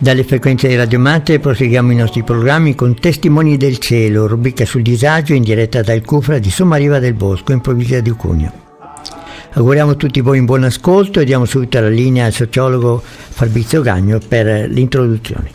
Dalle frequenze di Radio Matre proseguiamo i nostri programmi con Testimoni del Cielo, rubrica sul disagio in diretta dal Cufra di Sommariva del Bosco, in provincia di Cugno. Auguriamo a tutti voi un buon ascolto e diamo subito la linea al sociologo Fabrizio Gagno per l'introduzione.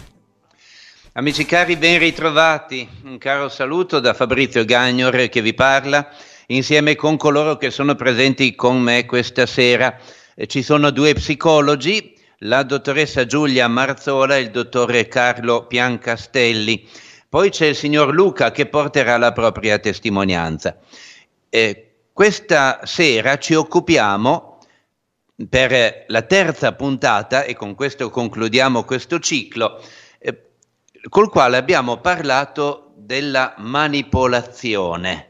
Amici cari, ben ritrovati. Un caro saluto da Fabrizio Gagnor che vi parla, insieme con coloro che sono presenti con me questa sera. Eh, ci sono due psicologi, la dottoressa Giulia Marzola e il dottore Carlo Piancastelli. Poi c'è il signor Luca che porterà la propria testimonianza. Eh, questa sera ci occupiamo per la terza puntata, e con questo concludiamo questo ciclo, eh, col quale abbiamo parlato della manipolazione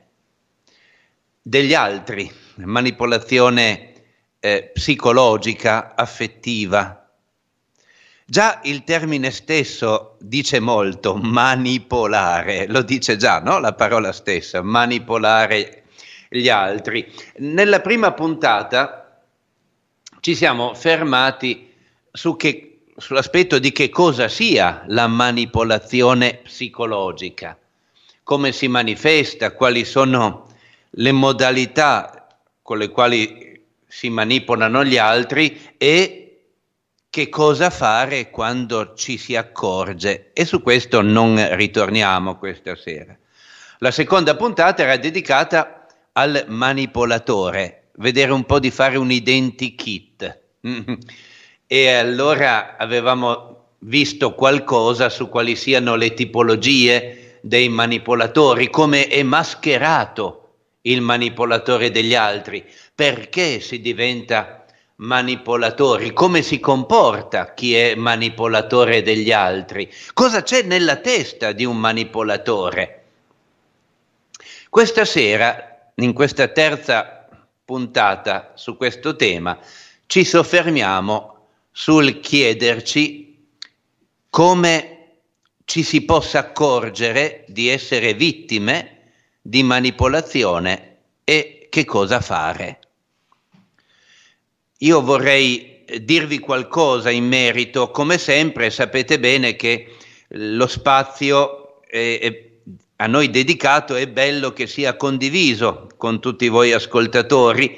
degli altri, manipolazione eh, psicologica, affettiva, Già il termine stesso dice molto, manipolare, lo dice già, no? La parola stessa, manipolare gli altri. Nella prima puntata ci siamo fermati su che, sull'aspetto di che cosa sia la manipolazione psicologica, come si manifesta, quali sono le modalità con le quali si manipolano gli altri e che cosa fare quando ci si accorge e su questo non ritorniamo questa sera. La seconda puntata era dedicata al manipolatore, vedere un po' di fare un identikit. e allora avevamo visto qualcosa su quali siano le tipologie dei manipolatori, come è mascherato il manipolatore degli altri, perché si diventa manipolatore manipolatori, come si comporta chi è manipolatore degli altri, cosa c'è nella testa di un manipolatore. Questa sera, in questa terza puntata su questo tema, ci soffermiamo sul chiederci come ci si possa accorgere di essere vittime di manipolazione e che cosa fare. Io vorrei eh, dirvi qualcosa in merito, come sempre sapete bene che eh, lo spazio è, è a noi dedicato è bello che sia condiviso con tutti voi ascoltatori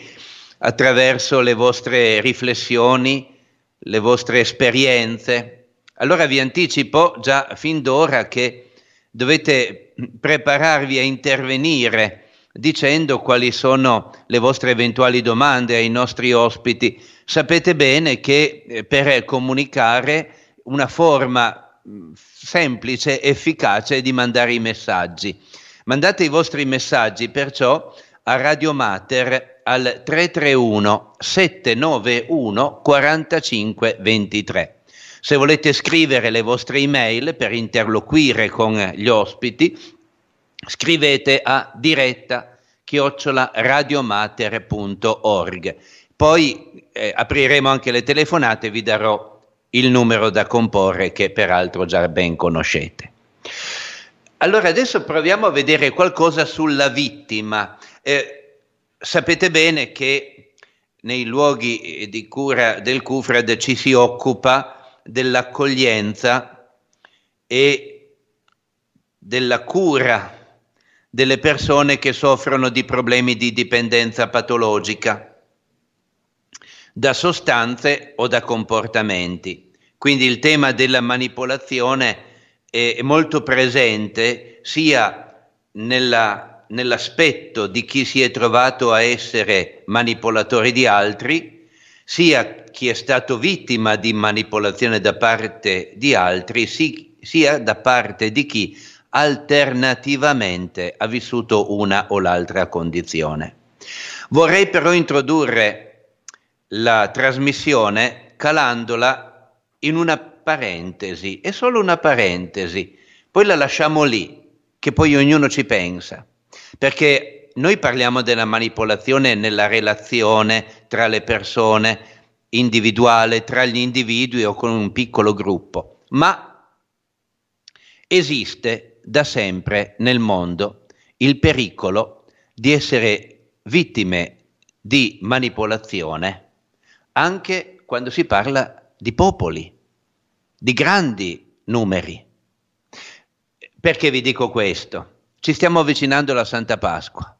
attraverso le vostre riflessioni, le vostre esperienze. Allora vi anticipo già fin d'ora che dovete mm, prepararvi a intervenire dicendo quali sono le vostre eventuali domande ai nostri ospiti. Sapete bene che eh, per comunicare una forma mm, semplice, efficace è di mandare i messaggi. Mandate i vostri messaggi perciò a Radio Mater al 331 791 4523. Se volete scrivere le vostre email per interloquire con gli ospiti, scrivete a diretta chiocciolaradiomater.org. Poi eh, apriremo anche le telefonate, vi darò il numero da comporre che peraltro già ben conoscete. Allora adesso proviamo a vedere qualcosa sulla vittima. Eh, sapete bene che nei luoghi eh, di cura del Cufrad ci si occupa dell'accoglienza e della cura delle persone che soffrono di problemi di dipendenza patologica da sostanze o da comportamenti. Quindi il tema della manipolazione è molto presente sia nella, nell'aspetto di chi si è trovato a essere manipolatore di altri, sia chi è stato vittima di manipolazione da parte di altri, si, sia da parte di chi alternativamente ha vissuto una o l'altra condizione. Vorrei però introdurre la trasmissione calandola in una parentesi, è solo una parentesi, poi la lasciamo lì, che poi ognuno ci pensa, perché noi parliamo della manipolazione nella relazione tra le persone, individuale, tra gli individui o con un piccolo gruppo, ma esiste da sempre nel mondo il pericolo di essere vittime di manipolazione anche quando si parla di popoli, di grandi numeri. Perché vi dico questo? Ci stiamo avvicinando alla Santa Pasqua.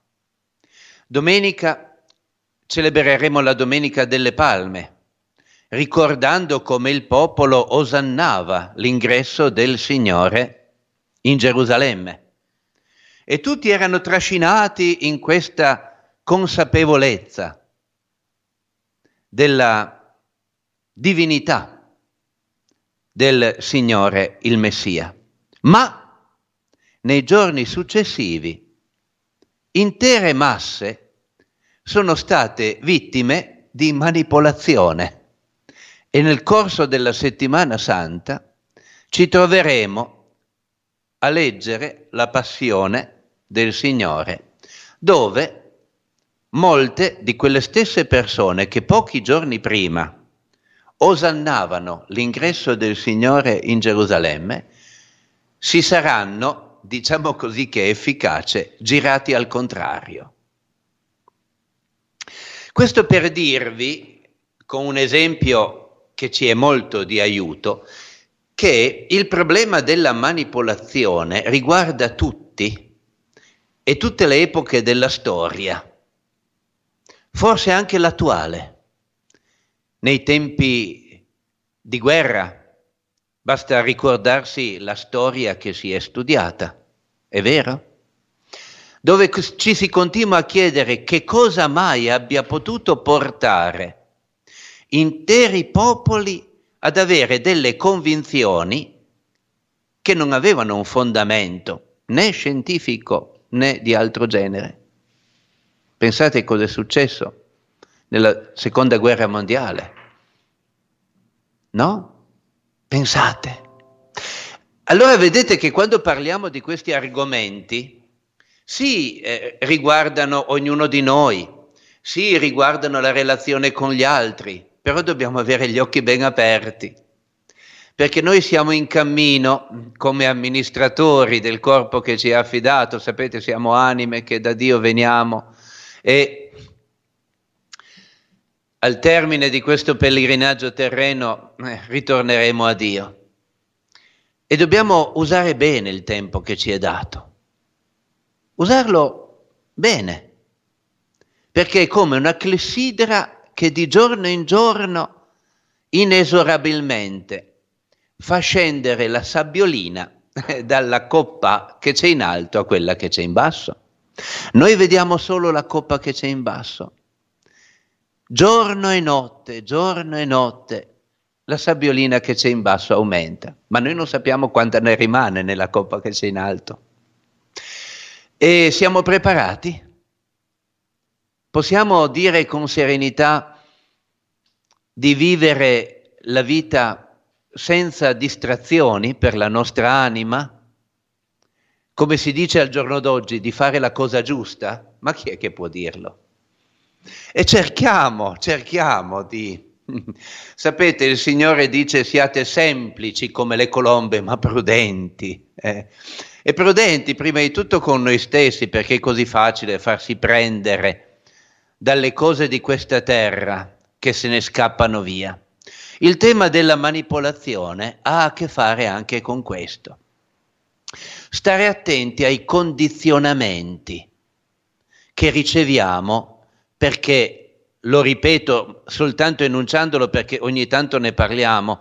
Domenica celebreremo la Domenica delle Palme, ricordando come il popolo osannava l'ingresso del Signore in Gerusalemme. E tutti erano trascinati in questa consapevolezza della divinità del Signore il Messia. Ma nei giorni successivi intere masse sono state vittime di manipolazione e nel corso della settimana santa ci troveremo a leggere la passione del Signore, dove molte di quelle stesse persone che pochi giorni prima osannavano l'ingresso del Signore in Gerusalemme, si saranno, diciamo così che è efficace, girati al contrario. Questo per dirvi, con un esempio che ci è molto di aiuto, che il problema della manipolazione riguarda tutti e tutte le epoche della storia, forse anche l'attuale. Nei tempi di guerra basta ricordarsi la storia che si è studiata, è vero? Dove ci si continua a chiedere che cosa mai abbia potuto portare interi popoli ad avere delle convinzioni che non avevano un fondamento né scientifico né di altro genere. Pensate cosa è successo nella seconda guerra mondiale. No? Pensate. Allora vedete che quando parliamo di questi argomenti, sì, eh, riguardano ognuno di noi, sì, riguardano la relazione con gli altri, però dobbiamo avere gli occhi ben aperti, perché noi siamo in cammino come amministratori del corpo che ci è affidato, sapete siamo anime che da Dio veniamo e al termine di questo pellegrinaggio terreno eh, ritorneremo a Dio. E dobbiamo usare bene il tempo che ci è dato, usarlo bene, perché è come una clessidra che di giorno in giorno, inesorabilmente, fa scendere la sabbiolina eh, dalla coppa che c'è in alto a quella che c'è in basso. Noi vediamo solo la coppa che c'è in basso. Giorno e notte, giorno e notte, la sabbiolina che c'è in basso aumenta, ma noi non sappiamo quanta ne rimane nella coppa che c'è in alto. E siamo preparati? Possiamo dire con serenità di vivere la vita senza distrazioni per la nostra anima? Come si dice al giorno d'oggi di fare la cosa giusta? Ma chi è che può dirlo? E cerchiamo, cerchiamo di... Sapete, il Signore dice siate semplici come le colombe, ma prudenti. Eh? E prudenti prima di tutto con noi stessi, perché è così facile farsi prendere dalle cose di questa terra che se ne scappano via. Il tema della manipolazione ha a che fare anche con questo. Stare attenti ai condizionamenti che riceviamo perché, lo ripeto soltanto enunciandolo perché ogni tanto ne parliamo,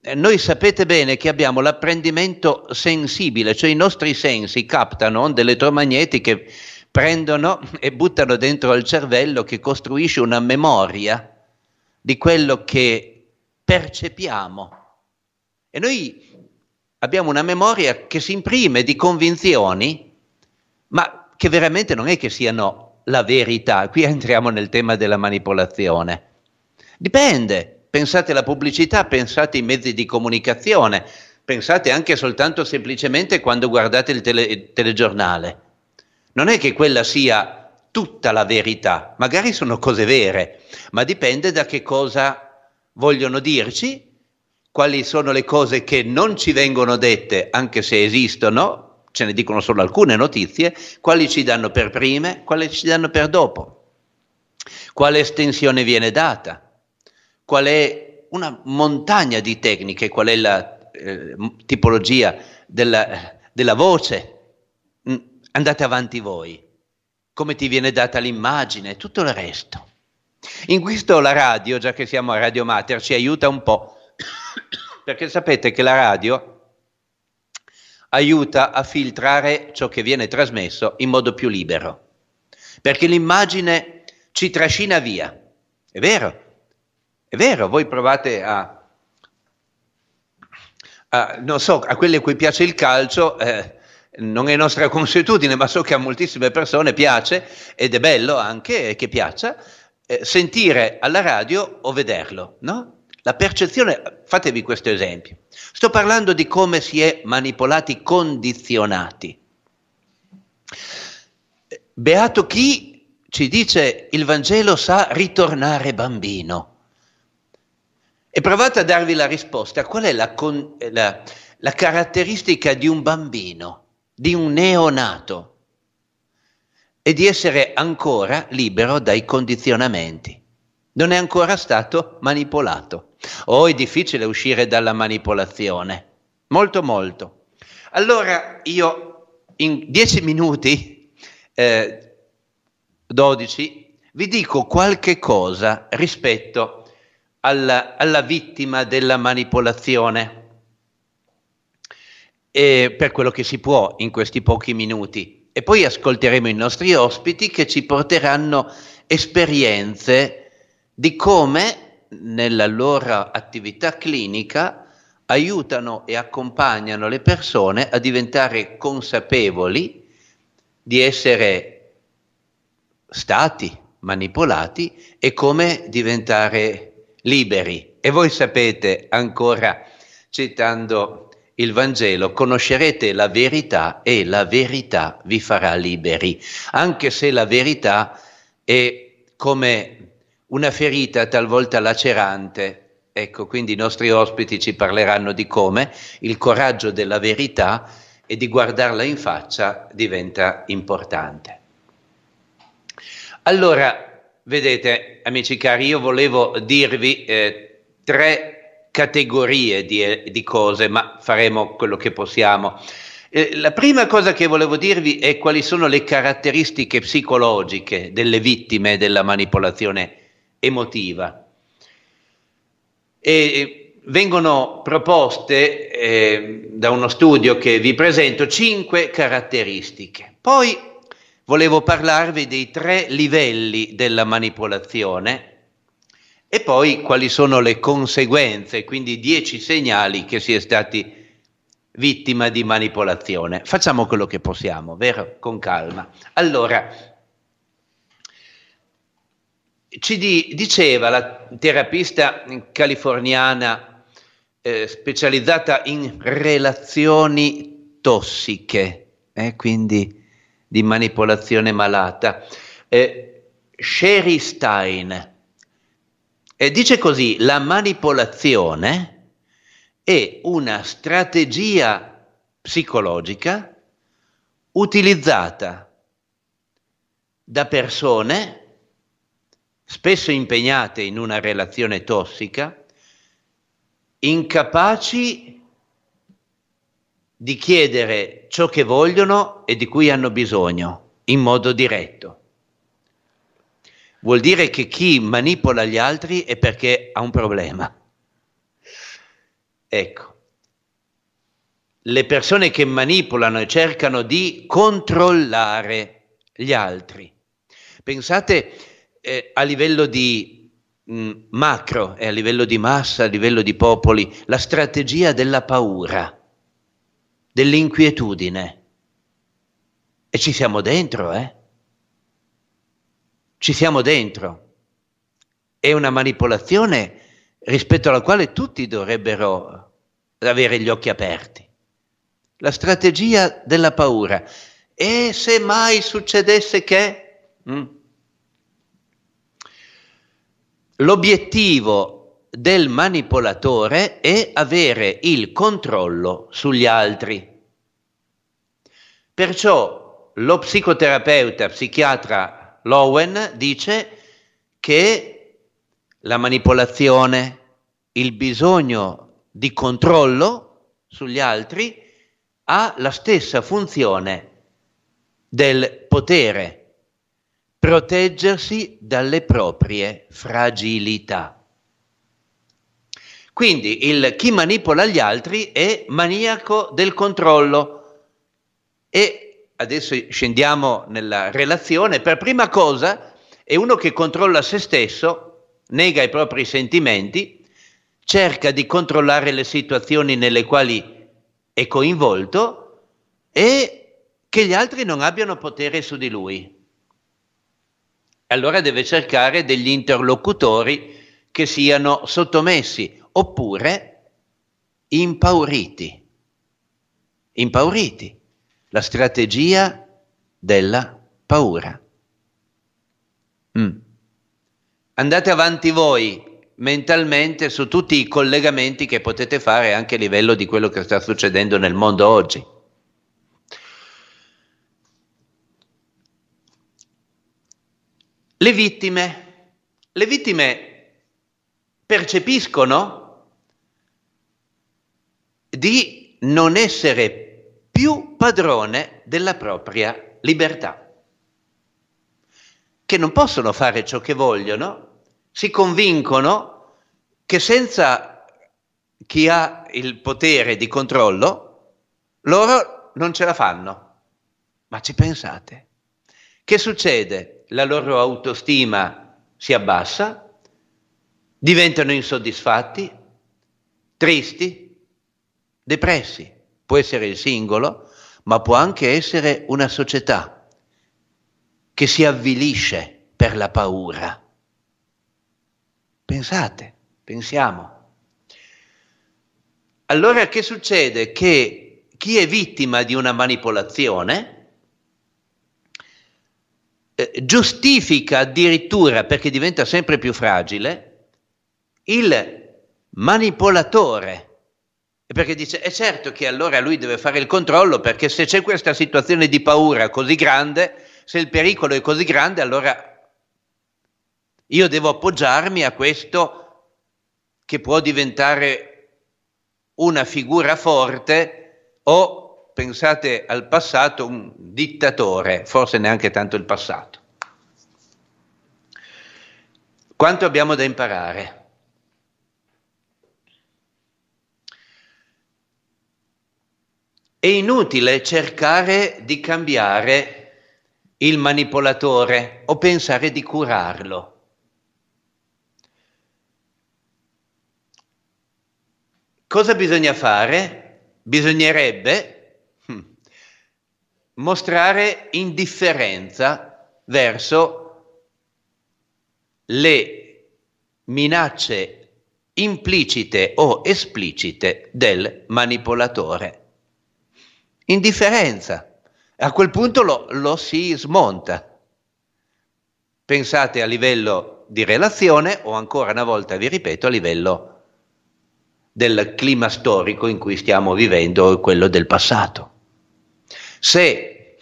eh, noi sapete bene che abbiamo l'apprendimento sensibile, cioè i nostri sensi captano onde elettromagnetiche prendono e buttano dentro al cervello che costruisce una memoria di quello che percepiamo. E noi abbiamo una memoria che si imprime di convinzioni, ma che veramente non è che siano la verità. Qui entriamo nel tema della manipolazione. Dipende, pensate alla pubblicità, pensate ai mezzi di comunicazione, pensate anche soltanto semplicemente quando guardate il, tele- il telegiornale non è che quella sia tutta la verità, magari sono cose vere, ma dipende da che cosa vogliono dirci, quali sono le cose che non ci vengono dette, anche se esistono, ce ne dicono solo alcune notizie, quali ci danno per prime, quali ci danno per dopo, quale estensione viene data, qual è una montagna di tecniche, qual è la eh, tipologia della, della voce, andate avanti voi, come ti viene data l'immagine, tutto il resto. In questo la radio, già che siamo a Radio Mater, ci aiuta un po', perché sapete che la radio aiuta a filtrare ciò che viene trasmesso in modo più libero, perché l'immagine ci trascina via, è vero, è vero, voi provate a, a non so, a quelle a cui piace il calcio, eh, non è nostra consuetudine, ma so che a moltissime persone piace ed è bello anche che piaccia eh, sentire alla radio o vederlo, no? La percezione, fatevi questo esempio. Sto parlando di come si è manipolati, condizionati. Beato chi ci dice il Vangelo sa ritornare bambino. E provate a darvi la risposta. Qual è la, con, la, la caratteristica di un bambino? di un neonato e di essere ancora libero dai condizionamenti. Non è ancora stato manipolato. Oh, è difficile uscire dalla manipolazione. Molto, molto. Allora io in dieci minuti, eh, vi dico qualche cosa rispetto alla, alla vittima della manipolazione eh, per quello che si può in questi pochi minuti. E poi ascolteremo i nostri ospiti che ci porteranno esperienze di come nella loro attività clinica aiutano e accompagnano le persone a diventare consapevoli di essere stati manipolati e come diventare liberi. E voi sapete ancora citando il Vangelo, conoscerete la verità e la verità vi farà liberi, anche se la verità è come una ferita talvolta lacerante. Ecco, quindi i nostri ospiti ci parleranno di come il coraggio della verità e di guardarla in faccia diventa importante. Allora, vedete, amici cari, io volevo dirvi eh, tre categorie di, di cose, ma faremo quello che possiamo. Eh, la prima cosa che volevo dirvi è quali sono le caratteristiche psicologiche delle vittime della manipolazione emotiva. E eh, vengono proposte eh, da uno studio che vi presento cinque caratteristiche. Poi volevo parlarvi dei tre livelli della manipolazione e poi quali sono le conseguenze, quindi 10 segnali che si è stati vittima di manipolazione. Facciamo quello che possiamo, vero? Con calma. Allora, ci di, diceva la terapista californiana eh, specializzata in relazioni tossiche, eh, quindi di manipolazione malata, eh, Sherry Stein e dice così, la manipolazione è una strategia psicologica utilizzata da persone spesso impegnate in una relazione tossica, incapaci di chiedere ciò che vogliono e di cui hanno bisogno in modo diretto vuol dire che chi manipola gli altri è perché ha un problema. Ecco, le persone che manipolano e cercano di controllare gli altri. Pensate eh, a livello di mh, mm, macro, eh, a livello di massa, a livello di popoli, la strategia della paura, dell'inquietudine. E ci siamo dentro, eh? ci siamo dentro. È una manipolazione rispetto alla quale tutti dovrebbero avere gli occhi aperti. La strategia della paura. E se mai succedesse che... Mm. L'obiettivo del manipolatore è avere il controllo sugli altri. Perciò lo psicoterapeuta, psichiatra Lowen dice che la manipolazione, il bisogno di controllo sugli altri ha la stessa funzione del potere, proteggersi dalle proprie fragilità. Quindi il chi manipola gli altri è maniaco del controllo e adesso scendiamo nella relazione, per prima cosa è uno che controlla se stesso, nega i propri sentimenti, cerca di controllare le situazioni nelle quali è coinvolto e che gli altri non abbiano potere su di lui. Allora deve cercare degli interlocutori che siano sottomessi oppure impauriti. Impauriti la strategia della paura. Mm. Andate avanti voi mentalmente su tutti i collegamenti che potete fare anche a livello di quello che sta succedendo nel mondo oggi. Le vittime. Le vittime percepiscono di non essere più padrone della propria libertà, che non possono fare ciò che vogliono, si convincono che senza chi ha il potere di controllo, loro non ce la fanno. Ma ci pensate? Che succede? La loro autostima si abbassa, diventano insoddisfatti, tristi, depressi può essere il singolo, ma può anche essere una società che si avvilisce per la paura. Pensate, pensiamo. Allora che succede? Che chi è vittima di una manipolazione eh, giustifica addirittura, perché diventa sempre più fragile, il manipolatore perché dice, è eh, certo che allora lui deve fare il controllo perché se c'è questa situazione di paura così grande, se il pericolo è così grande, allora io devo appoggiarmi a questo che può diventare una figura forte o, pensate al passato, un dittatore, forse neanche tanto il passato. Quanto abbiamo da imparare? È inutile cercare di cambiare il manipolatore o pensare di curarlo. Cosa bisogna fare? Bisognerebbe hm, mostrare indifferenza verso le minacce implicite o esplicite del manipolatore. Indifferenza. A quel punto lo, lo si smonta. Pensate a livello di relazione o ancora una volta, vi ripeto, a livello del clima storico in cui stiamo vivendo quello del passato. Se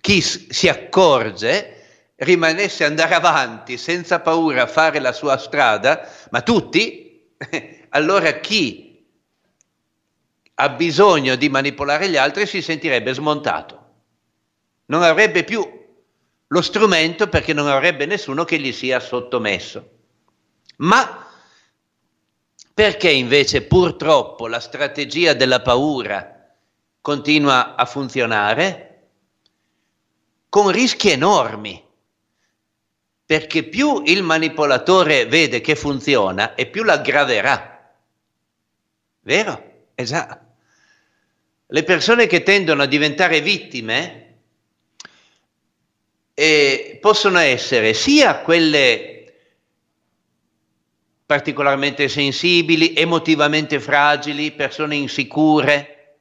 chi si accorge rimanesse andare avanti senza paura a fare la sua strada, ma tutti, allora chi ha bisogno di manipolare gli altri si sentirebbe smontato. Non avrebbe più lo strumento perché non avrebbe nessuno che gli sia sottomesso. Ma perché invece purtroppo la strategia della paura continua a funzionare? Con rischi enormi, perché più il manipolatore vede che funziona e più l'aggraverà. Vero? Esatto le persone che tendono a diventare vittime eh, possono essere sia quelle particolarmente sensibili, emotivamente fragili, persone insicure,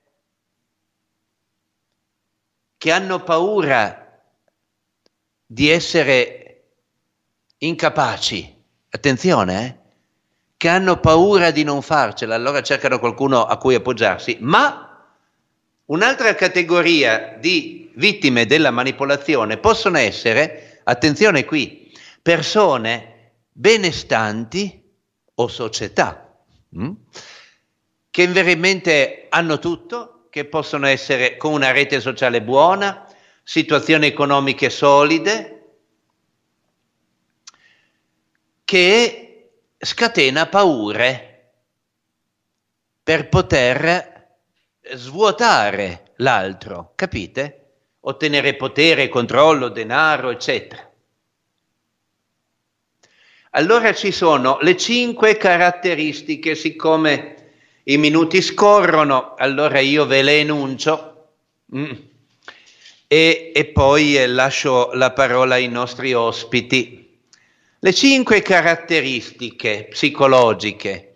che hanno paura di essere incapaci. Attenzione, eh? che hanno paura di non farcela, allora cercano qualcuno a cui appoggiarsi, ma Un'altra categoria di vittime della manipolazione possono essere, attenzione qui, persone benestanti o società, mm? che veramente hanno tutto, che possono essere con una rete sociale buona, situazioni economiche solide, che scatena paure per poter svuotare l'altro, capite? Ottenere potere, controllo, denaro, eccetera. Allora ci sono le cinque caratteristiche, siccome i minuti scorrono, allora io ve le enuncio mm. e, e, poi eh, lascio la parola ai nostri ospiti. Le cinque caratteristiche psicologiche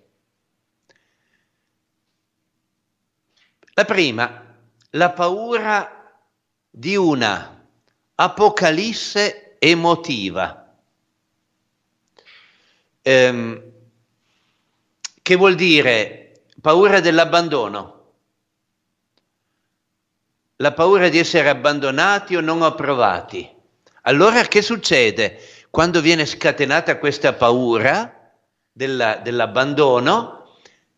La prima, la paura di una apocalisse emotiva, ehm, che vuol dire paura dell'abbandono, la paura di essere abbandonati o non approvati. Allora che succede? Quando viene scatenata questa paura della, dell'abbandono,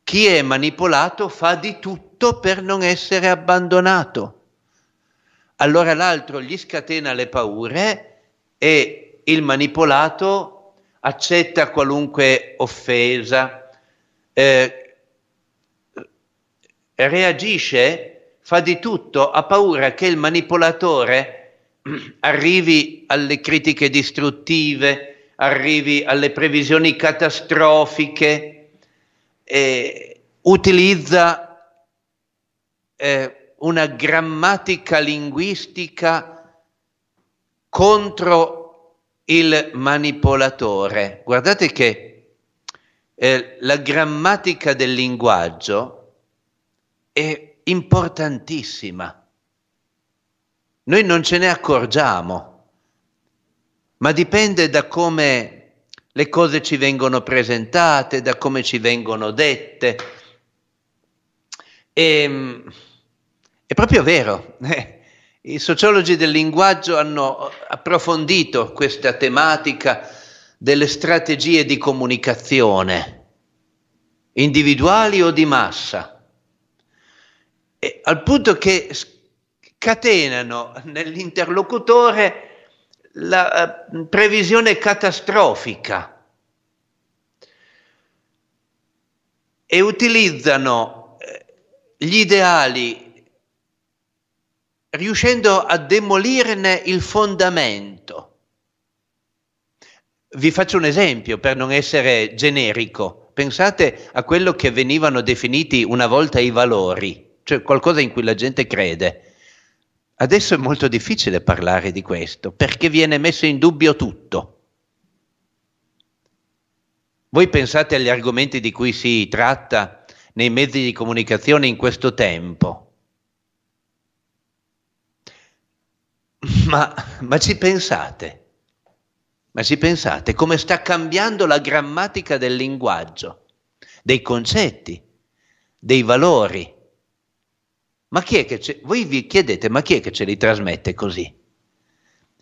chi è manipolato fa di tutto per non essere abbandonato. Allora l'altro gli scatena le paure e il manipolato accetta qualunque offesa, eh, reagisce, fa di tutto, ha paura che il manipolatore arrivi alle critiche distruttive, arrivi alle previsioni catastrofiche, eh, utilizza eh, una grammatica linguistica contro il manipolatore. Guardate che eh, la grammatica del linguaggio è importantissima. Noi non ce ne accorgiamo, ma dipende da come le cose ci vengono presentate, da come ci vengono dette. E, ehm, è proprio vero. I sociologi del linguaggio hanno approfondito questa tematica delle strategie di comunicazione, individuali o di massa, e, al punto che scatenano nell'interlocutore la eh, previsione catastrofica e utilizzano eh, gli ideali riuscendo a demolirne il fondamento. Vi faccio un esempio per non essere generico. Pensate a quello che venivano definiti una volta i valori, cioè qualcosa in cui la gente crede Adesso è molto difficile parlare di questo perché viene messo in dubbio tutto. Voi pensate agli argomenti di cui si tratta nei mezzi di comunicazione in questo tempo. Ma, ma ci pensate? Ma ci pensate come sta cambiando la grammatica del linguaggio, dei concetti, dei valori? Ma chi è che ce, voi vi chiedete, ma chi è che ce li trasmette così?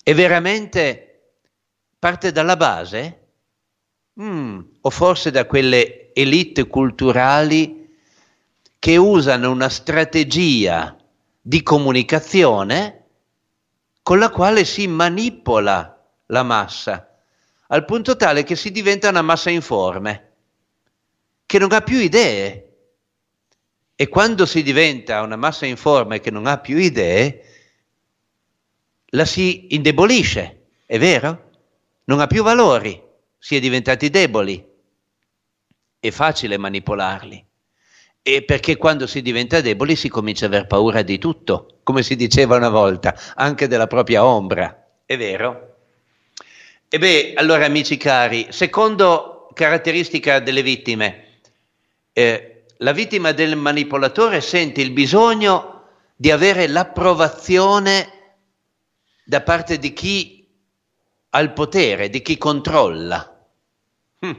È veramente parte dalla base? Mm, o forse da quelle elite culturali che usano una strategia di comunicazione con la quale si manipola la massa, al punto tale che si diventa una massa informe, che non ha più idee e quando si diventa una massa informe che non ha più idee, la si indebolisce, è vero? Non ha più valori, si è diventati deboli. È facile manipolarli. E perché quando si diventa deboli si comincia a aver paura di tutto, come si diceva una volta, anche della propria ombra, è vero? E beh, allora amici cari, secondo caratteristica delle vittime, eh, la vittima del manipolatore sente il bisogno di avere l'approvazione da parte di chi ha il potere, di chi controlla, hm.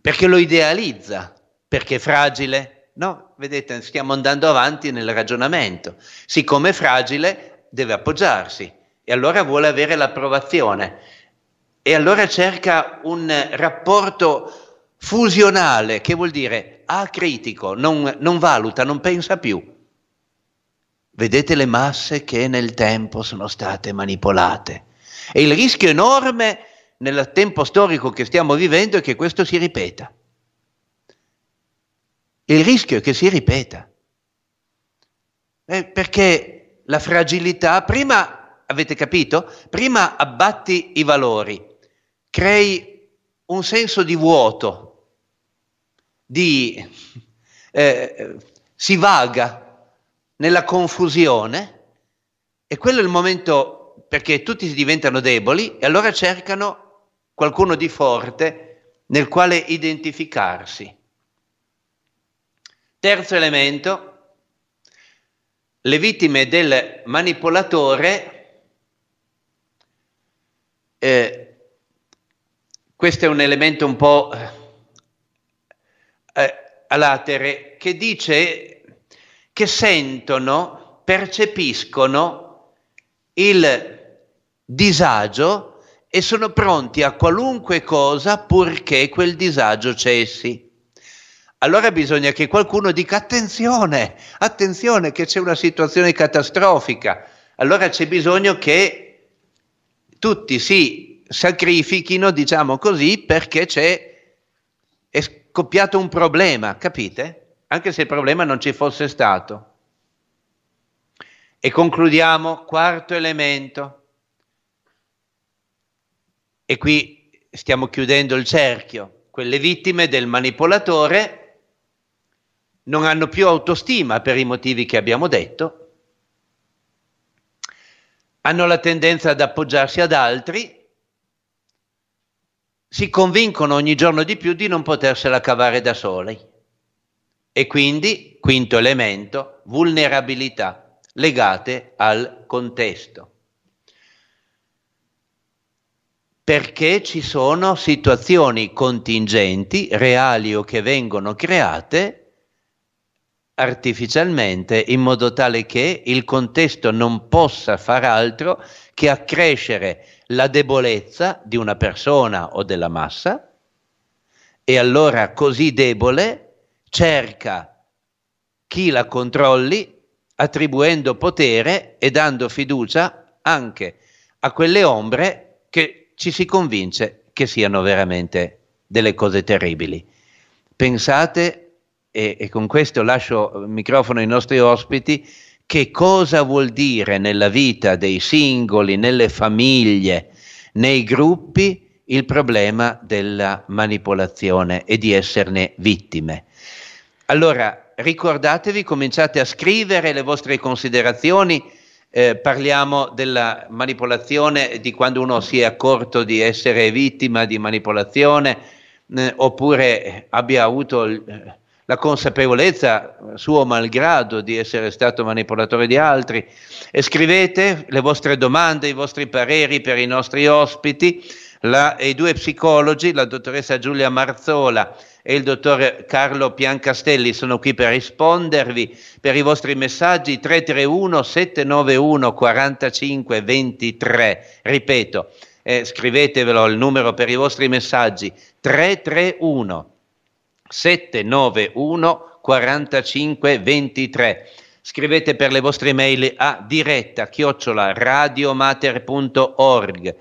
perché lo idealizza, perché è fragile. No, vedete, stiamo andando avanti nel ragionamento. Siccome è fragile, deve appoggiarsi e allora vuole avere l'approvazione e allora cerca un rapporto fusionale, che vuol dire acritico, non, non valuta, non pensa più. Vedete le masse che nel tempo sono state manipolate. E il rischio enorme nel tempo storico che stiamo vivendo è che questo si ripeta. Il rischio è che si ripeta. Eh, perché la fragilità, prima, avete capito? Prima abbatti i valori, crei un senso di vuoto di eh, si vaga nella confusione e quello è il momento perché tutti diventano deboli e allora cercano qualcuno di forte nel quale identificarsi. Terzo elemento, le vittime del manipolatore, eh, questo è un elemento un po' a latere che dice che sentono, percepiscono il disagio e sono pronti a qualunque cosa purché quel disagio cessi. Allora bisogna che qualcuno dica attenzione, attenzione che c'è una situazione catastrofica. Allora c'è bisogno che tutti si sacrifichino, diciamo così, perché c'è scoppiato un problema, capite? Anche se il problema non ci fosse stato. E concludiamo, quarto elemento. E qui stiamo chiudendo il cerchio. Quelle vittime del manipolatore non hanno più autostima per i motivi che abbiamo detto, hanno la tendenza ad appoggiarsi ad altri si convincono ogni giorno di più di non potersela cavare da soli. E quindi, quinto elemento, vulnerabilità legate al contesto. Perché ci sono situazioni contingenti, reali o che vengono create, artificialmente in modo tale che il contesto non possa far altro che accrescere la debolezza di una persona o della massa e allora così debole cerca chi la controlli attribuendo potere e dando fiducia anche a quelle ombre che ci si convince che siano veramente delle cose terribili. Pensate e, e con questo lascio eh, il microfono ai nostri ospiti, che cosa vuol dire nella vita dei singoli, nelle famiglie, nei gruppi il problema della manipolazione e di esserne vittime. Allora, ricordatevi, cominciate a scrivere le vostre considerazioni. Eh, parliamo della manipolazione, di quando uno si è accorto di essere vittima di manipolazione eh, oppure abbia avuto... Eh, la consapevolezza suo malgrado di essere stato manipolatore di altri e scrivete le vostre domande, i vostri pareri per i nostri ospiti, la, e i due psicologi, la dottoressa Giulia Marzola e il dottor Carlo Piancastelli sono qui per rispondervi per i vostri messaggi 331 791 4523 ripeto, eh, scrivetevelo il numero per i vostri messaggi 331 791 45 23. Scrivete per le vostre mail a diretta chiocciola radiomater.org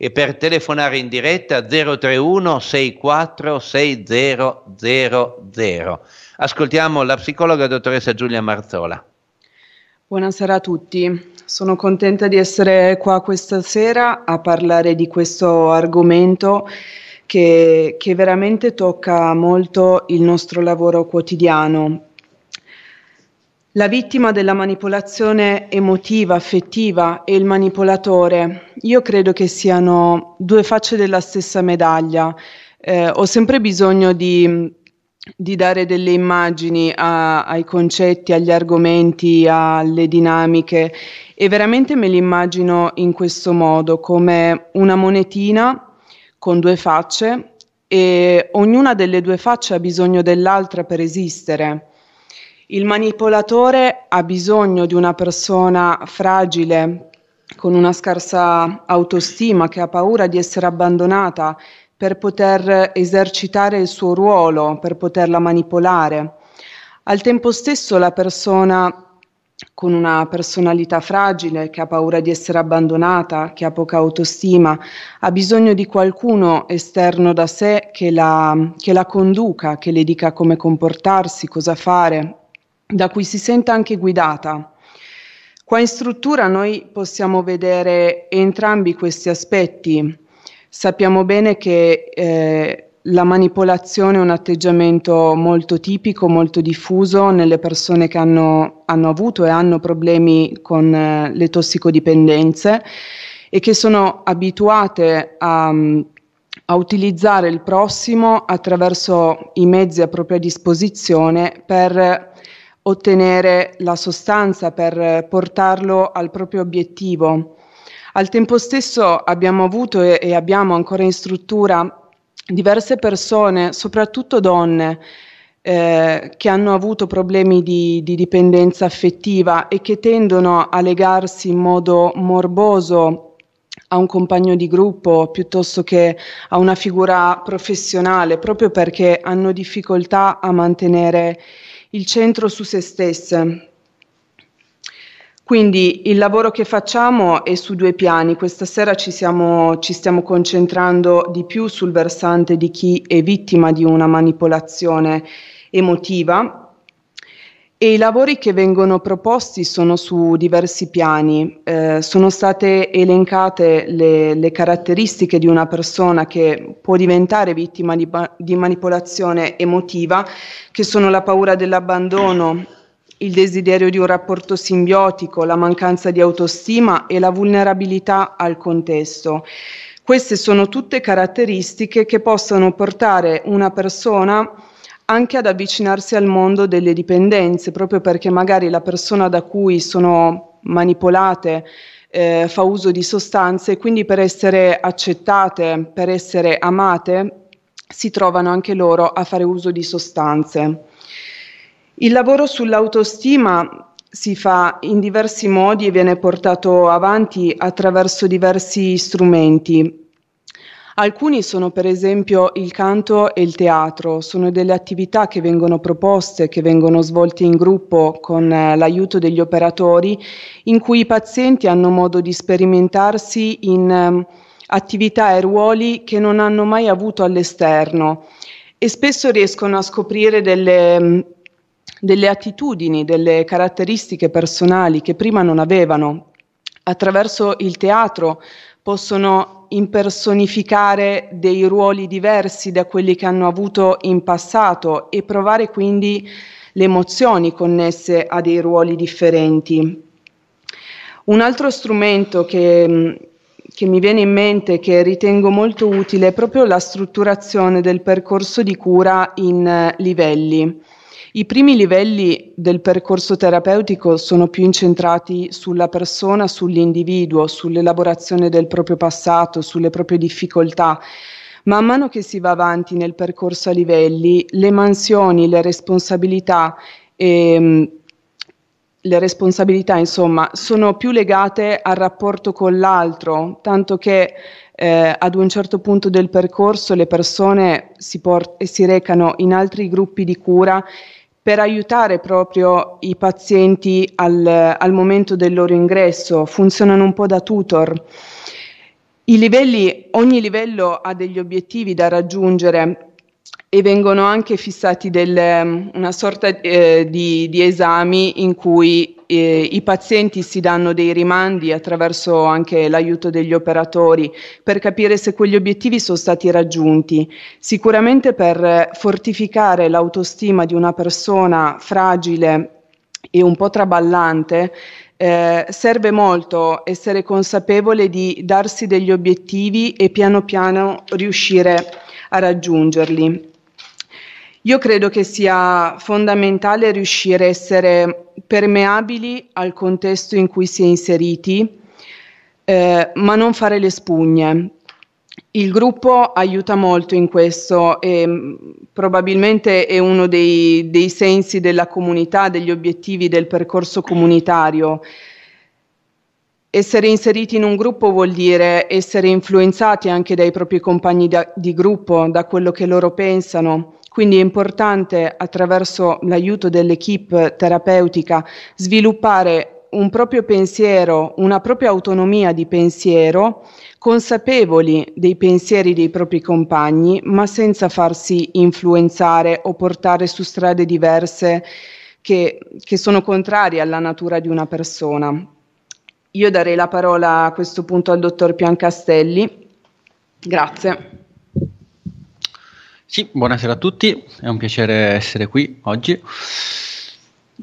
e per telefonare in diretta 031 64 6000. Ascoltiamo la psicologa dottoressa Giulia Marzola. Buonasera a tutti, sono contenta di essere qua questa sera a parlare di questo argomento che, che veramente tocca molto il nostro lavoro quotidiano. La vittima della manipolazione emotiva, affettiva e il manipolatore, io credo che siano due facce della stessa medaglia. Eh, ho sempre bisogno di, di dare delle immagini a, ai concetti, agli argomenti, alle dinamiche e veramente me li immagino in questo modo, come una monetina con due facce e ognuna delle due facce ha bisogno dell'altra per esistere. Il manipolatore ha bisogno di una persona fragile, con una scarsa autostima, che ha paura di essere abbandonata per poter esercitare il suo ruolo, per poterla manipolare. Al tempo stesso la persona con una personalità fragile, che ha paura di essere abbandonata, che ha poca autostima, ha bisogno di qualcuno esterno da sé che la, che la conduca, che le dica come comportarsi, cosa fare, da cui si senta anche guidata. Qua in struttura noi possiamo vedere entrambi questi aspetti. Sappiamo bene che eh, la manipolazione è un atteggiamento molto tipico, molto diffuso nelle persone che hanno, hanno avuto e hanno problemi con eh, le tossicodipendenze e che sono abituate a, mm, a, utilizzare il prossimo attraverso i mezzi a propria disposizione per ottenere la sostanza, per portarlo al proprio obiettivo. Al tempo stesso abbiamo avuto e, e abbiamo ancora in struttura diverse persone, soprattutto donne, eh, che hanno avuto problemi di, di, dipendenza affettiva e che tendono a legarsi in modo morboso a un compagno di gruppo piuttosto che a una figura professionale, proprio perché hanno difficoltà a mantenere il centro su se stesse. Quindi il lavoro che facciamo è su due piani, questa sera ci, siamo, ci, stiamo concentrando di più sul versante di chi è vittima di una manipolazione emotiva e i lavori che vengono proposti sono su diversi piani, eh, sono state elencate le, le, caratteristiche di una persona che può diventare vittima di, di manipolazione emotiva, che sono la paura dell'abbandono, il desiderio di un rapporto simbiotico, la mancanza di autostima e la vulnerabilità al contesto. Queste sono tutte caratteristiche che possono portare una persona anche ad avvicinarsi al mondo delle dipendenze, proprio perché magari la persona da cui sono manipolate eh, fa uso di sostanze e quindi per essere accettate, per essere amate, si trovano anche loro a fare uso di sostanze. Il lavoro sull'autostima si fa in diversi modi e viene portato avanti attraverso diversi strumenti. Alcuni sono per esempio il canto e il teatro, sono delle attività che vengono proposte, che vengono svolte in gruppo con eh, l'aiuto degli operatori, in cui i pazienti hanno modo di sperimentarsi in ehm, attività e ruoli che non hanno mai avuto all'esterno e spesso riescono a scoprire delle ehm, delle attitudini, delle caratteristiche personali che prima non avevano. Attraverso il teatro possono impersonificare dei ruoli diversi da quelli che hanno avuto in passato e provare quindi le emozioni connesse a dei ruoli differenti. Un altro strumento che, mm, che mi viene in mente che ritengo molto utile è proprio la strutturazione del percorso di cura in eh, livelli. I primi livelli del percorso terapeutico sono più incentrati sulla persona, sull'individuo, sull'elaborazione del proprio passato, sulle proprie difficoltà. Man mano che si va avanti nel percorso a livelli, le mansioni, le responsabilità, ehm, le responsabilità insomma, sono più legate al rapporto con l'altro, tanto che eh, ad un certo punto del percorso le persone si, port- si recano in altri gruppi di cura per aiutare proprio i pazienti al, al momento del loro ingresso, funzionano un po' da tutor. Livelli, ogni livello ha degli obiettivi da raggiungere e vengono anche fissati del, mm, una sorta eh, di, di, esami in cui eh, i pazienti si danno dei rimandi attraverso anche l'aiuto degli operatori per capire se quegli obiettivi sono stati raggiunti. Sicuramente per fortificare l'autostima di una persona fragile e un po' traballante, eh, serve molto essere consapevole di darsi degli obiettivi e piano piano riuscire a raggiungerli. Io credo che sia fondamentale riuscire a essere permeabili al contesto in cui si è inseriti, eh, ma non fare le spugne. Il gruppo aiuta molto in questo e mm, probabilmente è uno dei, dei sensi della comunità, degli obiettivi del percorso comunitario. Essere inseriti in un gruppo vuol dire essere influenzati anche dai propri compagni da, di gruppo, da quello che loro pensano quindi è importante attraverso l'aiuto dell'equipe terapeutica sviluppare un proprio pensiero, una propria autonomia di pensiero, consapevoli dei pensieri dei propri compagni, ma senza farsi influenzare o portare su strade diverse che, che sono contrarie alla natura di una persona. Io darei la parola a questo punto al dottor Piancastelli. Grazie. Sì, buonasera a tutti, è un piacere essere qui oggi.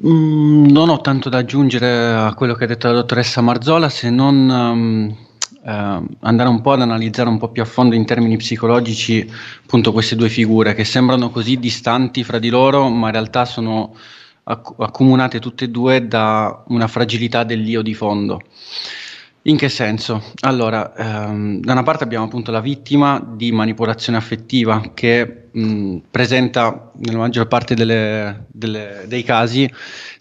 Mm, non ho tanto da aggiungere a quello che ha detto la dottoressa Marzola, se non um, eh, andare un po' ad analizzare un po' più a fondo in termini psicologici appunto queste due figure che sembrano così distanti fra di loro, ma in realtà sono acc- accomunate tutte e due da una fragilità dell'io di fondo. In che senso? Allora, ehm, da una parte abbiamo appunto la vittima di manipolazione affettiva che mh, presenta nella maggior parte delle, delle, dei casi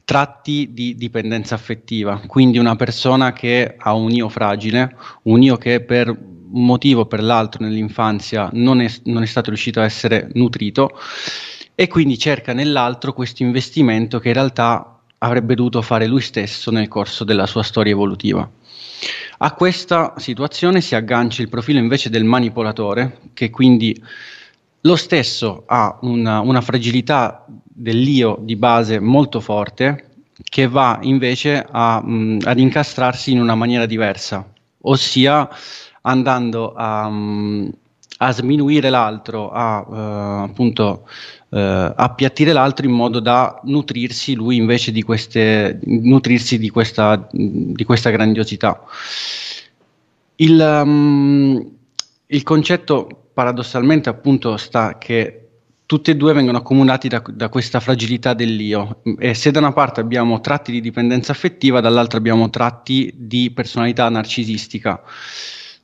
tratti di dipendenza affettiva, quindi una persona che ha un io fragile, un io che per un motivo o per l'altro nell'infanzia non è, non è stato riuscito a essere nutrito e quindi cerca nell'altro questo investimento che in realtà avrebbe dovuto fare lui stesso nel corso della sua storia evolutiva. A questa situazione si aggancia il profilo invece del manipolatore, che quindi lo stesso ha una, una fragilità dell'io di base molto forte, che va invece a, mh, ad incastrarsi in una maniera diversa, ossia andando a... Mh, a sminuire l'altro, a eh, appunto eh, appiattire l'altro in modo da nutrirsi lui invece di, queste, nutrirsi di, questa, di questa grandiosità. Il, um, il concetto paradossalmente appunto sta che tutti e due vengono accomunati da, da, questa fragilità dell'io. E se da una parte abbiamo tratti di dipendenza affettiva, dall'altra abbiamo tratti di personalità narcisistica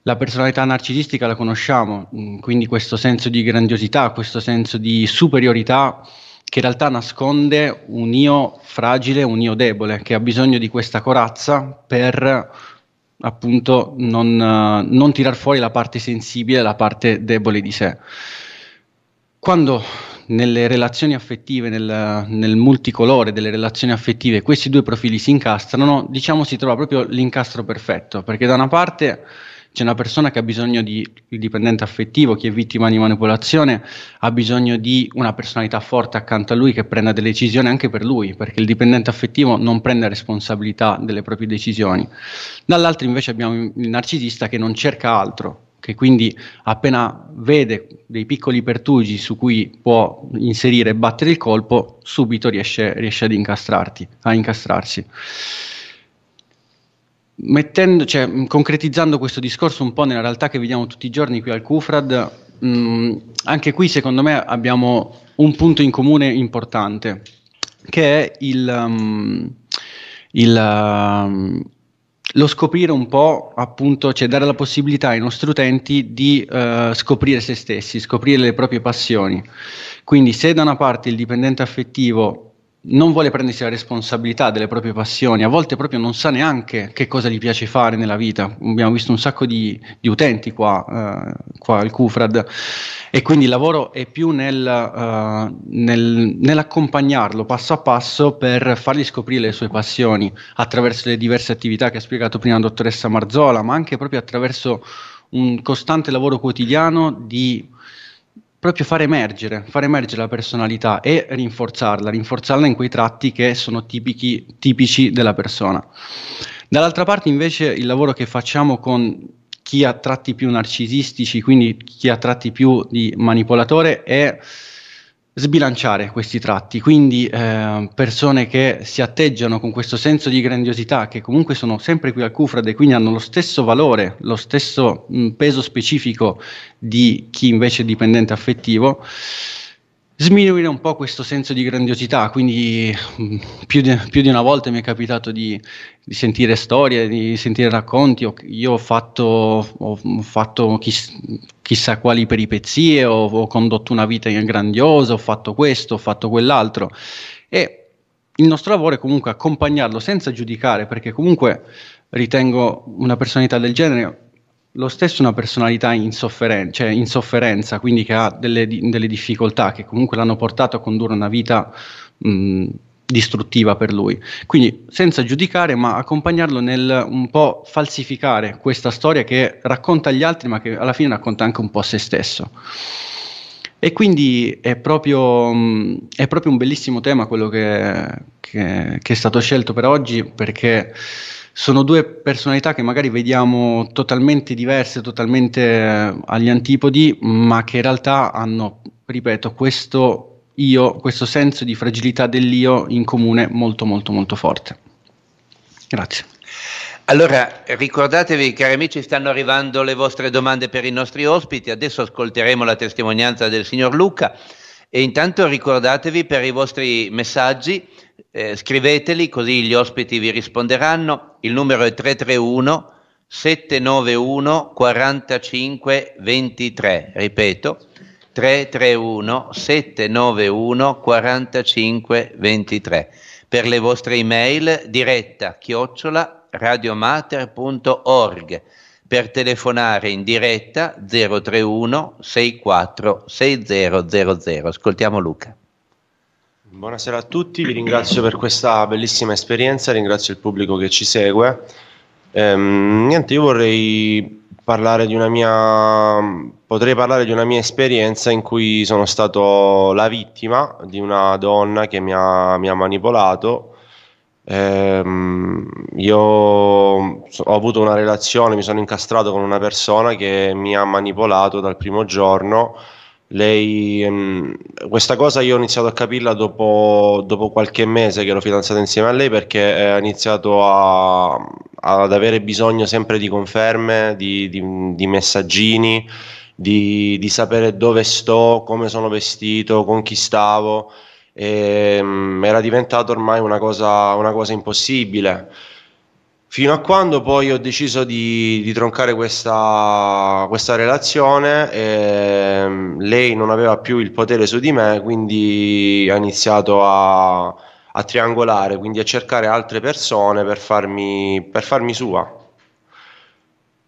la personalità narcisistica la conosciamo, mm, quindi questo senso di grandiosità, questo senso di superiorità che in realtà nasconde un io fragile, un io debole, che ha bisogno di questa corazza per appunto non, eh, non tirar fuori la parte sensibile, la parte debole di sé. Quando nelle relazioni affettive, nel, nel, multicolore delle relazioni affettive, questi due profili si incastrano, diciamo si trova proprio l'incastro perfetto, perché da una parte c'è una persona che ha bisogno di dipendente affettivo, chi è vittima di manipolazione ha bisogno di una personalità forte accanto a lui che prenda delle decisioni anche per lui, perché il dipendente affettivo non prende responsabilità delle proprie decisioni. Dall'altro invece abbiamo il narcisista che non cerca altro, che quindi appena vede dei piccoli pertugi su cui può inserire e battere il colpo, subito riesce, riesce ad incastrarsi mettendo, cioè, concretizzando questo discorso un po' nella realtà che vediamo tutti i giorni qui al Kufrad, mh, mm, anche qui secondo me abbiamo un punto in comune importante, che è il, um, il, um, lo scoprire un po', appunto, cioè dare la possibilità ai nostri utenti di uh, scoprire se stessi, scoprire le proprie passioni. Quindi se da una parte il dipendente affettivo non vuole prendersi la responsabilità delle proprie passioni, a volte proprio non sa neanche che cosa gli piace fare nella vita. Abbiamo visto un sacco di, di utenti qua, eh, qua al Cufrad e quindi il lavoro è più nel, uh, nel, nell'accompagnarlo passo a passo per fargli scoprire le sue passioni attraverso le diverse attività che ha spiegato prima la dottoressa Marzola, ma anche proprio attraverso un costante lavoro quotidiano di proprio far emergere, far emergere la personalità e rinforzarla, rinforzarla in quei tratti che sono tipici, tipici della persona. Dall'altra parte invece il lavoro che facciamo con chi ha tratti più narcisistici, quindi chi ha tratti più di manipolatore, è sbilanciare questi tratti, quindi eh, persone che si atteggiano con questo senso di grandiosità, che comunque sono sempre qui al Cufrade, quindi hanno lo stesso valore, lo stesso mh, peso specifico di chi invece è dipendente affettivo, sminuire un po' questo senso di grandiosità, quindi mm, più di, più di una volta mi è capitato di, di, sentire storie, di sentire racconti, io ho fatto, ho fatto chiss, chissà quali peripezie, ho, ho condotto una vita grandiosa, ho fatto questo, ho fatto quell'altro e il nostro lavoro è comunque accompagnarlo senza giudicare, perché comunque ritengo una personalità del genere lo stesso è una personalità in, sofferen- cioè in sofferenza, quindi che ha delle, delle, difficoltà che comunque l'hanno portato a condurre una vita mh, mhmm, distruttiva per lui. Quindi senza giudicare, ma accompagnarlo nel un po' falsificare questa storia che racconta agli altri, ma che alla fine racconta anche un po' se stesso. E quindi è proprio, mh, mhmm, è proprio un bellissimo tema quello che, che, che è stato scelto per oggi, perché sono due personalità che magari vediamo totalmente diverse, totalmente eh, agli antipodi, ma che in realtà hanno, ripeto, questo io, questo senso di fragilità dell'io in comune molto molto molto forte. Grazie. Allora, ricordatevi, cari amici, stanno arrivando le vostre domande per i nostri ospiti. Adesso ascolteremo la testimonianza del signor Luca. E intanto ricordatevi per i vostri messaggi eh, scriveteli così gli ospiti vi risponderanno. Il numero è 331 791 45 23, ripeto 331 791 45 23 per le vostre email diretta chiocciola radiomater.org per telefonare in diretta 031 64 6000 ascoltiamo Luca Buonasera a tutti, vi ringrazio per questa bellissima esperienza, ringrazio il pubblico che ci segue. Ehm, niente, io vorrei parlare di una mia potrei parlare di una mia esperienza in cui sono stato la vittima di una donna che mi ha, mi ha manipolato. Ehm, io ho avuto una relazione, mi sono incastrato con una persona che mi ha manipolato dal primo giorno lei, mh, ehm, questa cosa io ho iniziato a capirla dopo, dopo, qualche mese che ero fidanzato insieme a lei perché eh, ha iniziato a, ad avere bisogno sempre di conferme, di, di, di messaggini, di, di, sapere dove sto, come sono vestito, con chi stavo. E, ehm, mh, era diventato ormai una cosa, una cosa impossibile. Fino a quando poi ho deciso di, di troncare questa, questa relazione, ehm, lei non aveva più il potere su di me, quindi ha iniziato a, a triangolare, quindi a cercare altre persone per farmi, per farmi sua.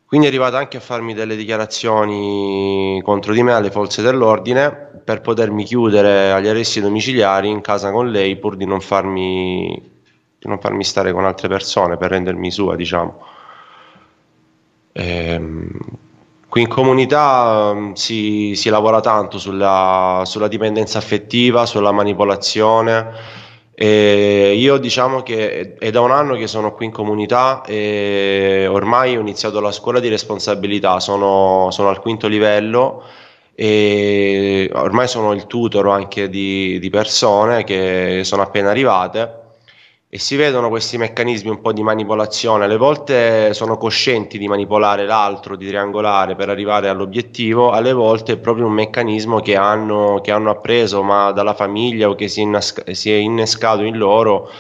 Quindi è arrivata anche a farmi delle dichiarazioni contro di me alle forze dell'ordine per potermi chiudere agli arresti domiciliari in casa con lei pur di non farmi di non farmi stare con altre persone per rendermi sua, diciamo. Ehm, qui in comunità mm, si, si lavora tanto sulla, sulla, dipendenza affettiva, sulla manipolazione. E io diciamo che è da un anno che sono qui in comunità e ormai ho iniziato la scuola di responsabilità, sono, sono al quinto livello e ormai sono il tutor anche di, di persone che sono appena arrivate e si vedono questi meccanismi un po' di manipolazione. Alle volte sono coscienti di manipolare l'altro, di triangolare per arrivare all'obiettivo, alle volte è proprio un meccanismo che hanno, che hanno appreso ma dalla famiglia o che si, innesca, si è innescato in loro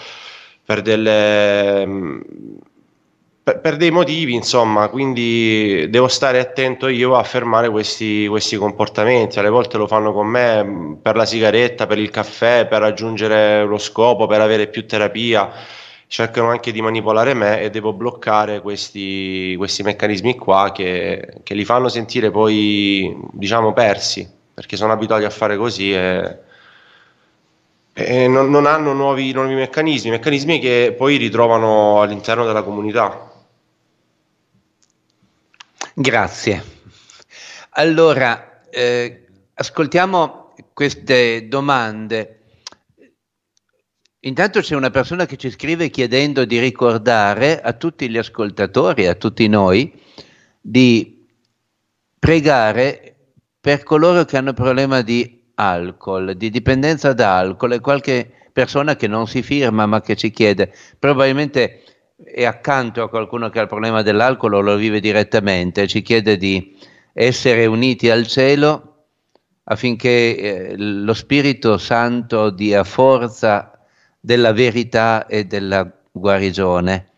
per delle per, per, dei motivi, insomma, quindi devo stare attento io a fermare questi, questi, comportamenti. Alle volte lo fanno con me mm, per la sigaretta, per il caffè, per raggiungere lo scopo, per avere più terapia. Cercano anche di manipolare me e devo bloccare questi, questi meccanismi qua che, che, li fanno sentire poi, diciamo, persi, perché sono abituati a fare così e, e non, non hanno nuovi, nuovi meccanismi, meccanismi che poi ritrovano all'interno della comunità. Grazie. Allora, eh, ascoltiamo queste domande. Intanto c'è una persona che ci scrive chiedendo di ricordare a tutti gli ascoltatori, a tutti noi, di pregare per coloro che hanno problema di alcol, di dipendenza da alcol e qualche persona che non si firma ma che ci chiede. Probabilmente è accanto a qualcuno che ha il problema dell'alcol o lo vive direttamente, ci chiede di essere uniti al cielo affinché eh, lo Spirito Santo dia forza della verità e della guarigione.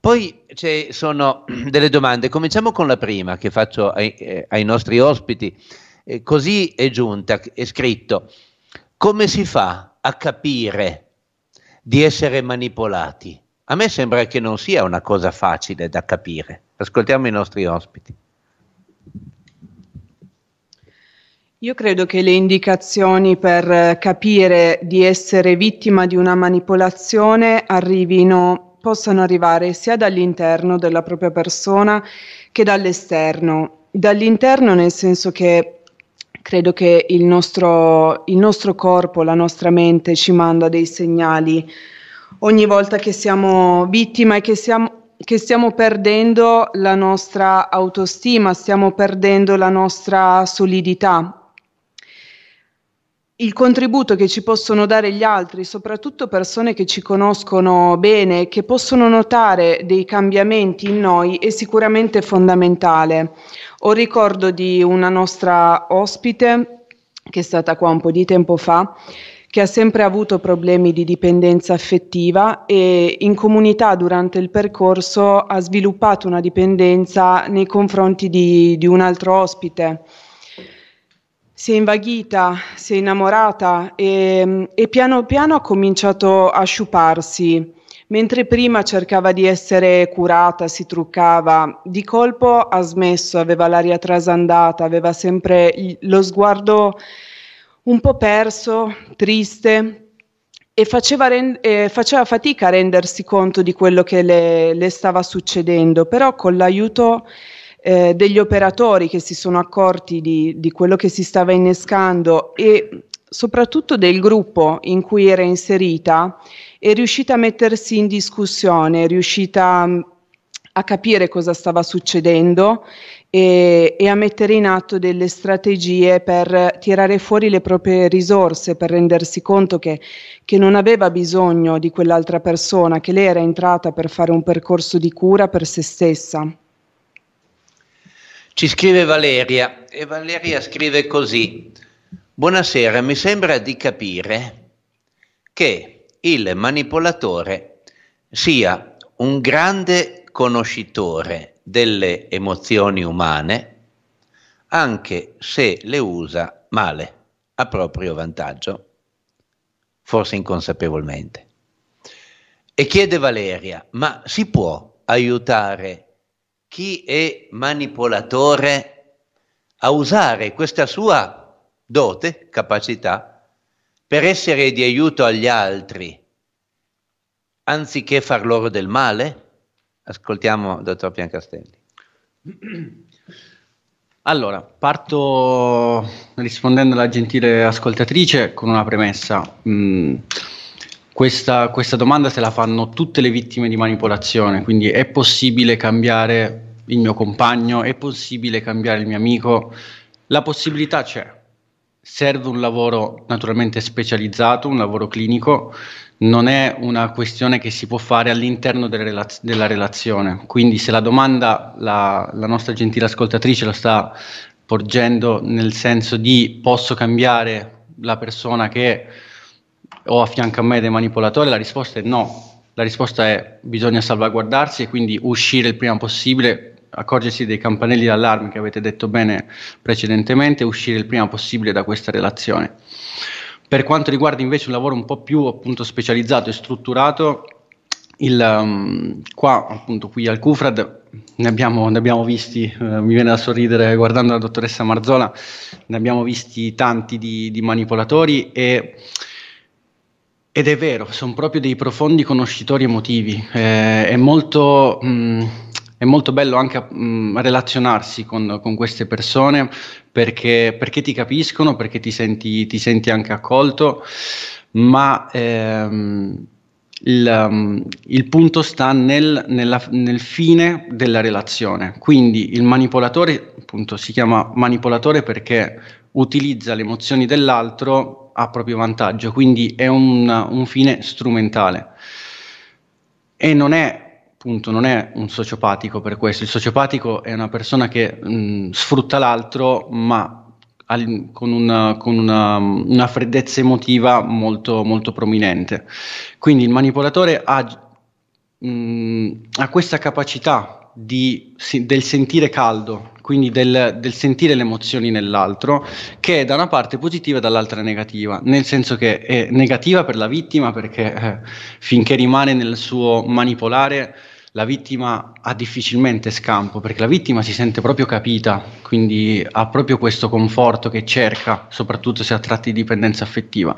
Poi ci sono delle domande, cominciamo con la prima che faccio ai, eh, ai nostri ospiti, eh, così è giunta, è scritto, come si fa a capire di essere manipolati? A me sembra che non sia una cosa facile da capire. Ascoltiamo i nostri ospiti. Io credo che le indicazioni per eh, capire di essere vittima di una manipolazione arrivino, possano arrivare sia dall'interno della propria persona che dall'esterno. Dall'interno nel senso che credo che il nostro, il nostro corpo, la nostra mente ci manda dei segnali ogni volta che siamo vittima e che siamo, che stiamo perdendo la nostra autostima, stiamo perdendo la nostra solidità. Il contributo che ci possono dare gli altri, soprattutto persone che ci conoscono bene, che possono notare dei cambiamenti in noi, è sicuramente fondamentale. Ho ricordo di una nostra ospite, che è stata qua un po' di tempo fa, che ha sempre avuto problemi di dipendenza affettiva e in comunità durante il percorso ha sviluppato una dipendenza nei confronti di, di un altro ospite. Si è invaghita, si è innamorata e, e piano piano ha cominciato a sciuparsi. Mentre prima cercava di essere curata, si truccava, di colpo ha smesso, aveva l'aria trasandata, aveva sempre lo sguardo un po' perso, triste e faceva, rend- eh, faceva fatica a rendersi conto di quello che le, le stava succedendo, però con l'aiuto eh, degli operatori che si sono accorti di, di quello che si stava innescando e soprattutto del gruppo in cui era inserita, è riuscita a mettersi in discussione, è riuscita mm, a capire cosa stava succedendo e, e, a mettere in atto delle strategie per tirare fuori le proprie risorse, per rendersi conto che, che non aveva bisogno di quell'altra persona, che lei era entrata per fare un percorso di cura per se stessa. Ci scrive Valeria e Valeria scrive così. Buonasera, mi sembra di capire che il manipolatore sia un grande conoscitore delle emozioni umane, anche se le usa male, a proprio vantaggio, forse inconsapevolmente. E chiede Valeria, ma si può aiutare chi è manipolatore a usare questa sua dote, capacità, per essere di aiuto agli altri, anziché far loro del male? Ascoltiamo dottor Piancastelli. Allora, parto rispondendo alla gentile ascoltatrice con una premessa. Mm, questa, questa domanda se la fanno tutte le vittime di manipolazione, quindi è possibile cambiare il mio compagno, è possibile cambiare il mio amico? La possibilità c'è, serve un lavoro naturalmente specializzato, un lavoro clinico non è una questione che si può fare all'interno della, della relazione. Quindi se la domanda la, la nostra gentile ascoltatrice la sta porgendo nel senso di posso cambiare la persona che ho a fianco a me dei manipolatori, la risposta è no. La risposta è bisogna salvaguardarsi e quindi uscire il prima possibile, accorgersi dei campanelli d'allarme che avete detto bene precedentemente, uscire il prima possibile da questa relazione. Per quanto riguarda invece un lavoro un po' più appunto, specializzato e strutturato, il, um, qua appunto qui al Cufrad ne abbiamo, ne abbiamo visti, eh, mi viene da sorridere guardando la dottoressa Marzola, ne abbiamo visti tanti di, di manipolatori e, ed è vero, sono proprio dei profondi conoscitori emotivi, eh, è molto... Mh, mm, è molto bello anche mh, relazionarsi con, con, queste persone perché, perché, ti capiscono, perché ti senti, ti senti anche accolto, ma ehm, il, um, il, punto sta nel, nella, nel, fine della relazione. Quindi il manipolatore, appunto, si chiama manipolatore perché utilizza le emozioni dell'altro a proprio vantaggio, quindi è un, un fine strumentale. E non è appunto non è un sociopatico per questo, il sociopatico è una persona che mh, mm, sfrutta l'altro ma al, con, una, con una, una, freddezza emotiva molto, molto prominente. Quindi il manipolatore ha, mh, mm, ha questa capacità di, del sentire caldo, quindi del, del, sentire le emozioni nell'altro, che è da una parte positiva e dall'altra negativa, nel senso che è negativa per la vittima perché eh, finché rimane nel suo manipolare la vittima ha difficilmente scampo perché la vittima si sente proprio capita, quindi ha proprio questo conforto che cerca, soprattutto se ha tratti di dipendenza affettiva.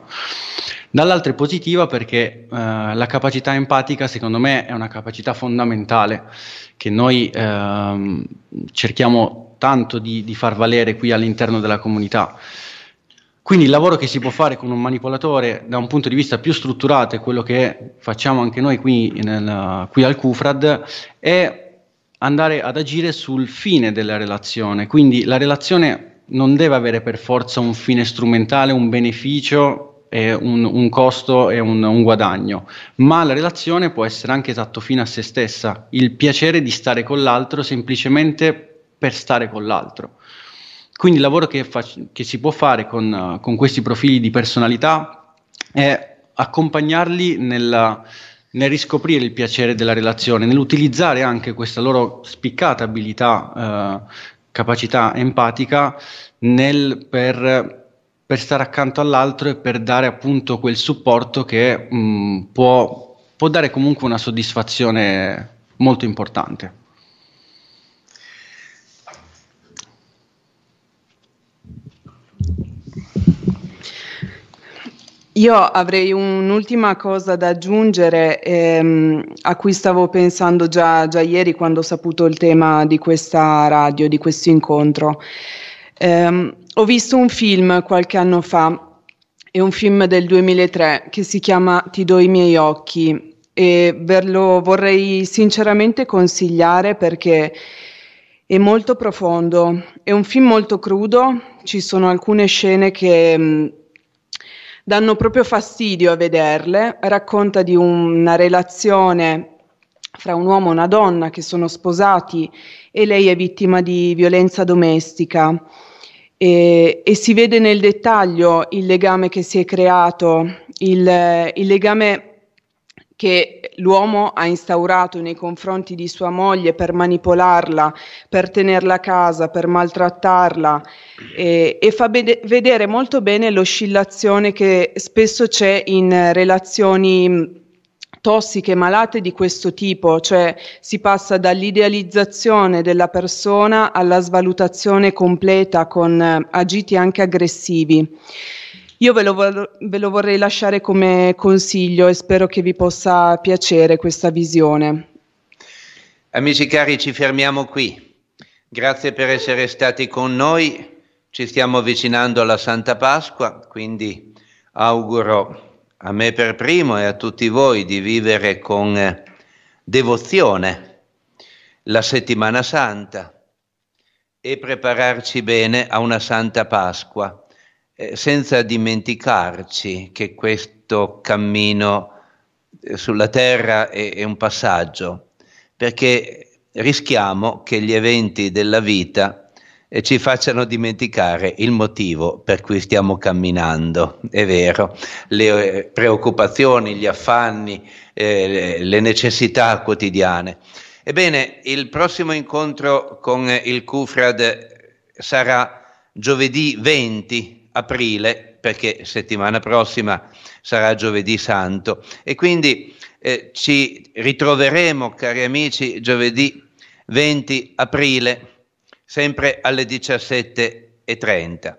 Dall'altra è positiva perché eh, la capacità empatica secondo me è una capacità fondamentale che noi eh, cerchiamo tanto di, di far valere qui all'interno della comunità quindi il lavoro che si può fare con un manipolatore da un punto di vista più strutturato, è quello che facciamo anche noi qui, nel, qui al CUFRAD, è andare ad agire sul fine della relazione. Quindi la relazione non deve avere per forza un fine strumentale, un beneficio, un, un, costo e un, un guadagno, ma la relazione può essere anche esatto fine a se stessa, il piacere di stare con l'altro semplicemente per stare con l'altro. Quindi il lavoro che, fac- che si può fare con, eh, con, questi profili di personalità è accompagnarli nella, nel riscoprire il piacere della relazione, nell'utilizzare anche questa loro spiccata abilità, eh, capacità empatica nel, per per stare accanto all'altro e per dare appunto quel supporto che mh, mm, può, può dare comunque una soddisfazione molto importante. Io avrei un'ultima cosa da aggiungere ehm, a cui stavo pensando già, già, ieri quando ho saputo il tema di questa radio, di questo incontro. Ehm, ho visto un film qualche anno fa, è un film del 2003 che si chiama Ti do i miei occhi e ve lo vorrei sinceramente consigliare perché è molto profondo, è un film molto crudo, ci sono alcune scene che... Mh, danno proprio fastidio a vederle, racconta di una relazione fra un uomo e una donna che sono sposati e lei è vittima di violenza domestica e, e si vede nel dettaglio il legame che si è creato, il, il legame che l'uomo ha instaurato nei confronti di sua moglie per manipolarla, per tenerla a casa, per maltrattarla eh, e fa bede- vedere molto bene l'oscillazione che spesso c'è in relazioni tossiche, malate di questo tipo, cioè si passa dall'idealizzazione della persona alla svalutazione completa con eh, agiti anche aggressivi. Io ve lo, ve lo vorrei lasciare come consiglio e spero che vi possa piacere questa visione. Amici cari, ci fermiamo qui. Grazie per essere stati con noi. Ci stiamo avvicinando alla Santa Pasqua, quindi auguro a me per primo e a tutti voi di vivere con eh, devozione la settimana santa e prepararci bene a una Santa Pasqua eh, senza dimenticarci che questo cammino eh, sulla Terra è, è un passaggio, perché rischiamo che gli eventi della vita e eh, ci facciano dimenticare il motivo per cui stiamo camminando, è vero, le preoccupazioni, gli affanni, eh, le necessità quotidiane. Ebbene, il prossimo incontro con il Cufrad sarà giovedì 20 aprile, perché settimana prossima sarà giovedì santo. E quindi eh, ci ritroveremo, cari amici, giovedì 20 aprile, sempre alle 17.30.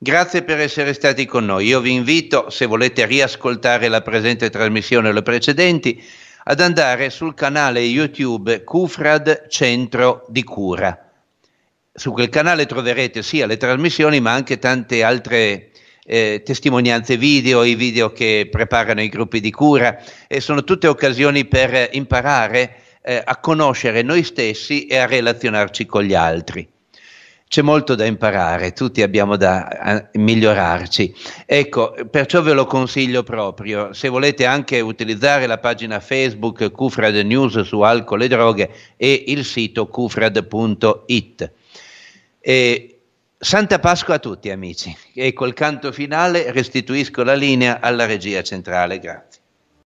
Grazie per essere stati con noi. Io vi invito, se volete riascoltare la presente trasmissione e le precedenti, ad andare sul canale YouTube Cufrad Centro di Cura su quel canale troverete sia le trasmissioni ma anche tante altre eh, testimonianze video, i video che preparano i gruppi di cura e sono tutte occasioni per imparare eh, a conoscere noi stessi e a relazionarci con gli altri. C'è molto da imparare, tutti abbiamo da migliorarci. Ecco, perciò ve lo consiglio proprio. Se volete anche utilizzare la pagina Facebook Cufrad News su alcol e droghe e il sito cufrad.it. E Santa Pasqua a tutti amici e col canto finale restituisco la linea alla regia centrale. Grazie.